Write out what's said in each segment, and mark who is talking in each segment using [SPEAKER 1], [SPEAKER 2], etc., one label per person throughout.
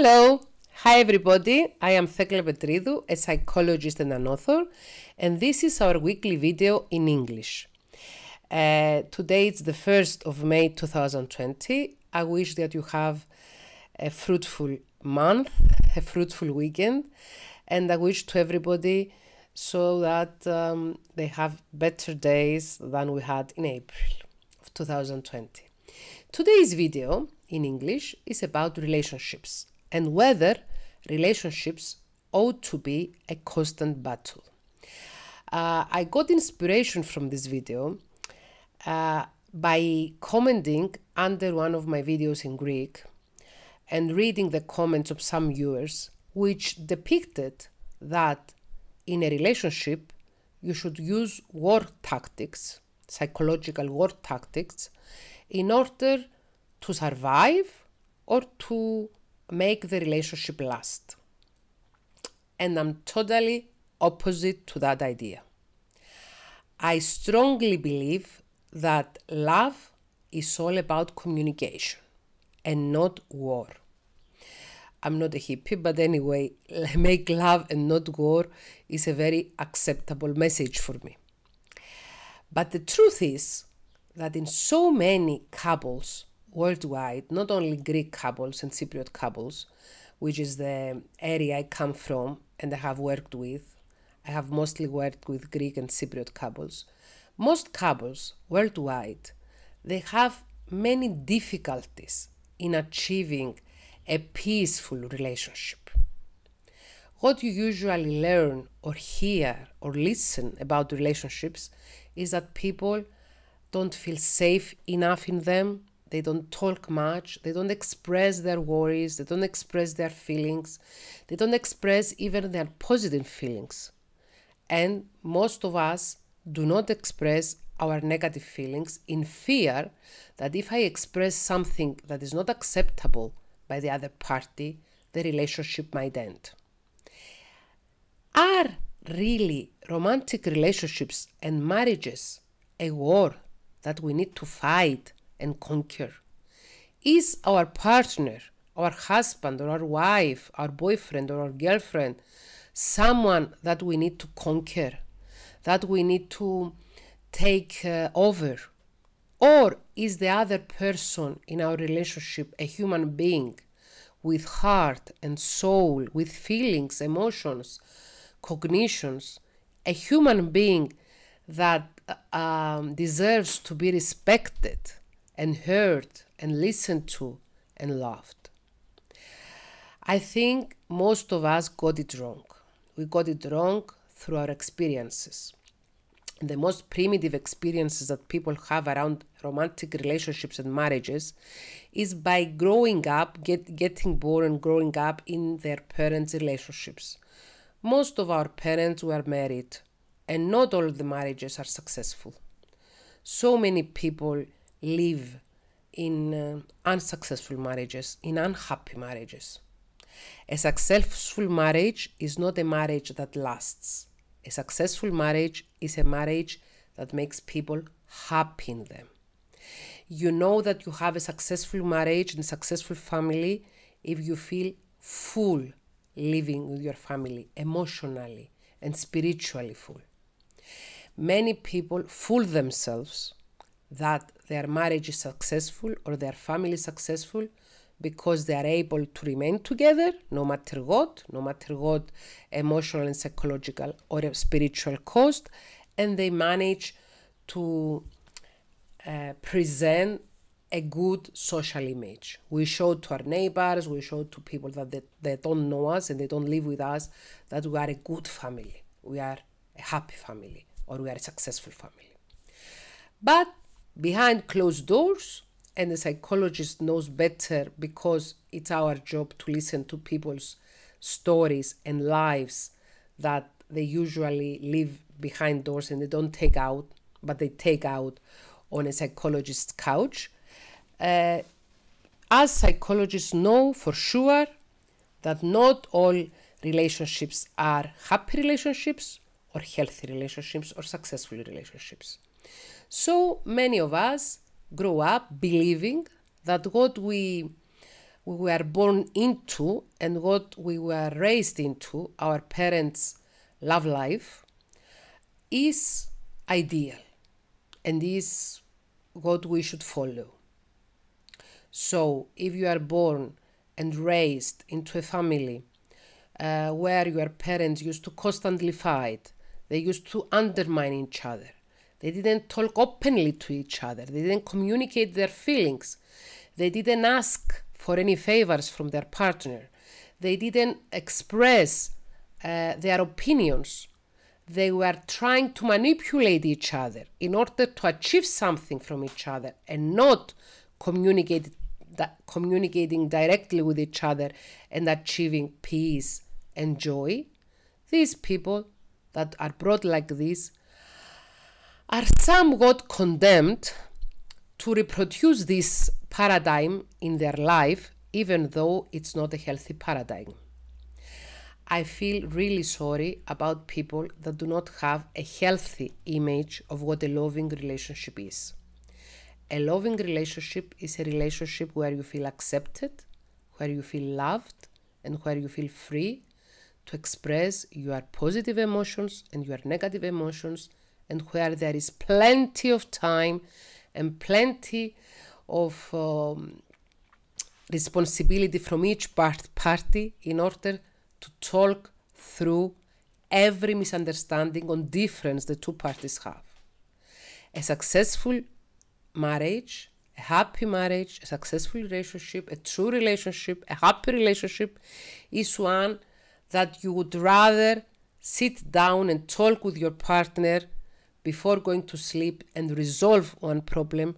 [SPEAKER 1] Hello! Hi everybody, I am Thekla Petridou, a psychologist and an author, and this is our weekly video in English. Uh, today it's the 1st of May 2020. I wish that you have a fruitful month, a fruitful weekend, and I wish to everybody so that um, they have better days than we had in April of 2020. Today's video in English is about relationships and whether relationships ought to be a constant battle. Uh, I got inspiration from this video uh, by commenting under one of my videos in Greek and reading the comments of some viewers, which depicted that in a relationship you should use war tactics, psychological war tactics, in order to survive or to make the relationship last. And I'm totally opposite to that idea. I strongly believe that love is all about communication and not war. I'm not a hippie, but anyway, make love and not war is a very acceptable message for me. But the truth is that in so many couples, worldwide, not only Greek couples and Cypriot couples, which is the area I come from and I have worked with. I have mostly worked with Greek and Cypriot couples. Most couples worldwide, they have many difficulties in achieving a peaceful relationship. What you usually learn or hear or listen about relationships is that people don't feel safe enough in them, they don't talk much. They don't express their worries. They don't express their feelings. They don't express even their positive feelings. And most of us do not express our negative feelings in fear that if I express something that is not acceptable by the other party, the relationship might end. Are really romantic relationships and marriages a war that we need to fight and conquer. Is our partner, our husband, or our wife, our boyfriend, or our girlfriend someone that we need to conquer, that we need to take uh, over? Or is the other person in our relationship a human being with heart and soul, with feelings, emotions, cognitions, a human being that uh, um, deserves to be respected? and heard and listened to and loved. I think most of us got it wrong. We got it wrong through our experiences. The most primitive experiences that people have around romantic relationships and marriages is by growing up, get, getting born and growing up in their parents' relationships. Most of our parents were married, and not all the marriages are successful. So many people live in uh, unsuccessful marriages, in unhappy marriages. A successful marriage is not a marriage that lasts. A successful marriage is a marriage that makes people happy in them. You know that you have a successful marriage and successful family if you feel full living with your family emotionally and spiritually full. Many people fool themselves that their marriage is successful or their family successful because they are able to remain together no matter what, no matter what emotional and psychological or spiritual cost, and they manage to uh, present a good social image. We show to our neighbors, we show to people that they, they don't know us and they don't live with us that we are a good family, we are a happy family, or we are a successful family. But behind closed doors and the psychologist knows better because it's our job to listen to people's stories and lives that they usually live behind doors and they don't take out but they take out on a psychologist's couch uh, as psychologists know for sure that not all relationships are happy relationships or healthy relationships or successful relationships so many of us grow up believing that what we we were born into and what we were raised into, our parents' love life, is ideal and is what we should follow. So, if you are born and raised into a family uh, where your parents used to constantly fight, they used to undermine each other, they didn't talk openly to each other. They didn't communicate their feelings. They didn't ask for any favors from their partner. They didn't express uh, their opinions. They were trying to manipulate each other in order to achieve something from each other and not communicate communicating directly with each other and achieving peace and joy. These people that are brought like this are somewhat condemned to reproduce this paradigm in their life, even though it's not a healthy paradigm. I feel really sorry about people that do not have a healthy image of what a loving relationship is. A loving relationship is a relationship where you feel accepted, where you feel loved, and where you feel free to express your positive emotions and your negative emotions and where there is plenty of time and plenty of um, responsibility from each part party in order to talk through every misunderstanding or difference the two parties have. A successful marriage, a happy marriage, a successful relationship, a true relationship, a happy relationship is one that you would rather sit down and talk with your partner before going to sleep and resolve one problem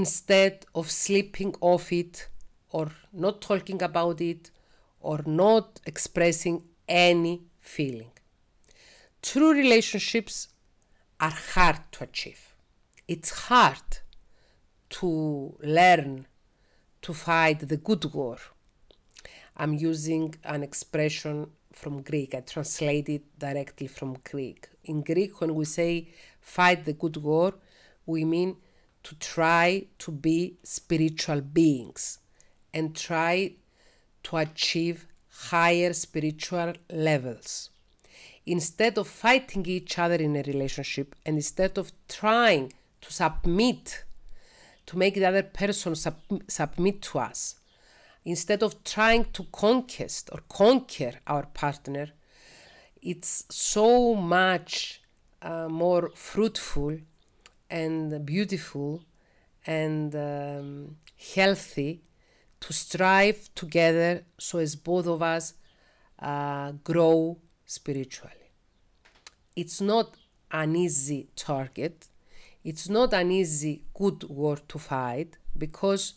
[SPEAKER 1] instead of sleeping off it or not talking about it or not expressing any feeling. True relationships are hard to achieve. It's hard to learn to fight the good war. I'm using an expression from Greek. I translate it directly from Greek in Greek, when we say fight the good war, we mean to try to be spiritual beings and try to achieve higher spiritual levels. Instead of fighting each other in a relationship and instead of trying to submit, to make the other person sub submit to us, instead of trying to conquest or conquer our partner, it's so much uh, more fruitful and beautiful and um, healthy to strive together so as both of us uh, grow spiritually. It's not an easy target. It's not an easy good war to fight because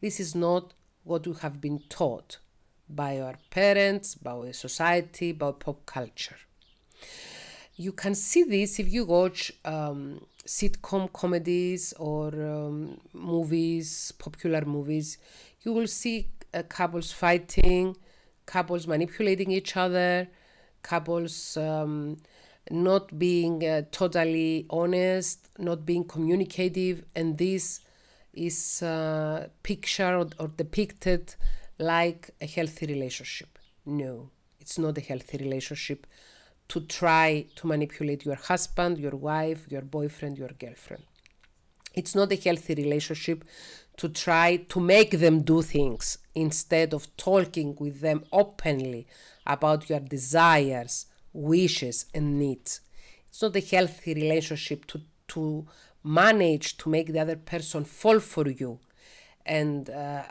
[SPEAKER 1] this is not what we have been taught by our parents, by society, by pop culture. You can see this if you watch um, sitcom comedies or um, movies, popular movies. You will see uh, couples fighting, couples manipulating each other, couples um, not being uh, totally honest, not being communicative, and this is uh, pictured or depicted like a healthy relationship. No, it's not a healthy relationship to try to manipulate your husband, your wife, your boyfriend, your girlfriend. It's not a healthy relationship to try to make them do things instead of talking with them openly about your desires, wishes, and needs. It's not a healthy relationship to, to manage to make the other person fall for you and uh,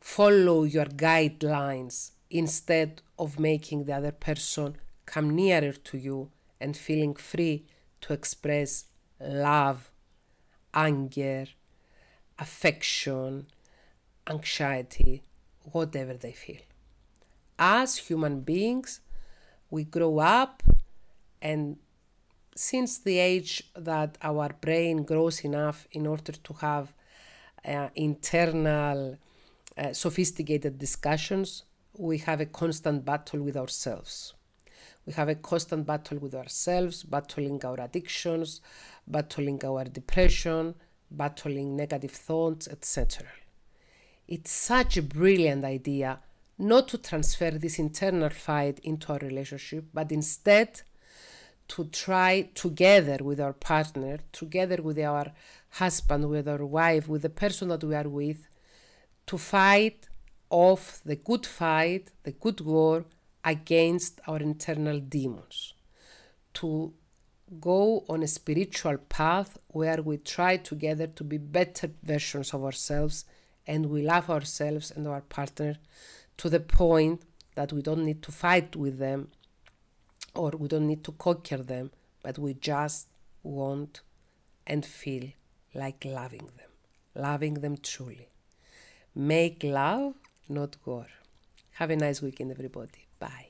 [SPEAKER 1] follow your guidelines instead of making the other person come nearer to you and feeling free to express love, anger, affection, anxiety, whatever they feel. As human beings, we grow up, and since the age that our brain grows enough in order to have uh, internal uh, sophisticated discussions, we have a constant battle with ourselves. We have a constant battle with ourselves, battling our addictions, battling our depression, battling negative thoughts, etc. It's such a brilliant idea not to transfer this internal fight into our relationship, but instead to try together with our partner, together with our husband, with our wife, with the person that we are with, to fight off the good fight, the good war against our internal demons, to go on a spiritual path where we try together to be better versions of ourselves and we love ourselves and our partner to the point that we don't need to fight with them or we don't need to conquer them, but we just want and feel like loving them, loving them truly. Make love, not war. Have a nice weekend, everybody. Bye.